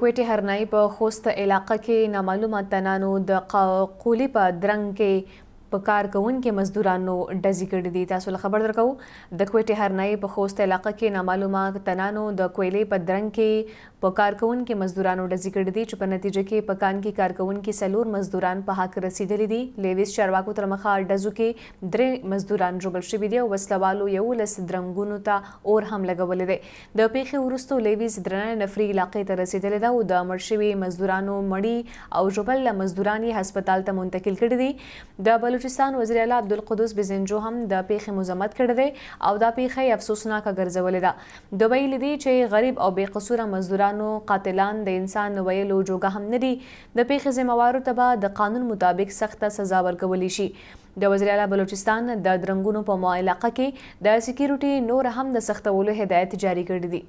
کوټې هرنایي په خوست علاقه کې نامعلومه تنانو د قولي په درنګ کې په کار کوونکو مزدورانو ډزې کړې دي تاسو له خبر درکو د کوټې هرنای په خوست علاقې کې نامعلومه تنانو د کویلې په درنګ کې په کار کوونکو مزدورانو ډزې کړې دي چې په نتیجه کې په کان کې کار کوونکو سلور مزدوران په حق رسیدلې دي لیویس چرواکو تر مخه ډزو کې درې مزدوران جوړل شوي دي او وسلوالو یو لس درنګونو ته اور هم لګولې دي د پیښې وروسته لیویس درنه نفري علاقې ته رسیدلې ده او د مرشوي مزدورانو مړی او جوبل مزدوران یې هسپتال ته منتقل کړي دي د بلوچ بلوچستان وزیر اعلی عبدالقدوس بزنجو هم د پیښې مذمت کړی دی او دا پیښه افسوسناکه ګرځولې ده دوی لیدي چې غریب او بې قصوره مزدورانو قاتلان د انسان ویلو جوګه هم ندي د پیښې ذمہوارو ته به د قانون مطابق سخته سزا ورکولی شي د وزیر اعلی بلوچستان د درنګونو په علاقه کې د سکیورټي نور هم د سختولو هدایت جاری کړی دی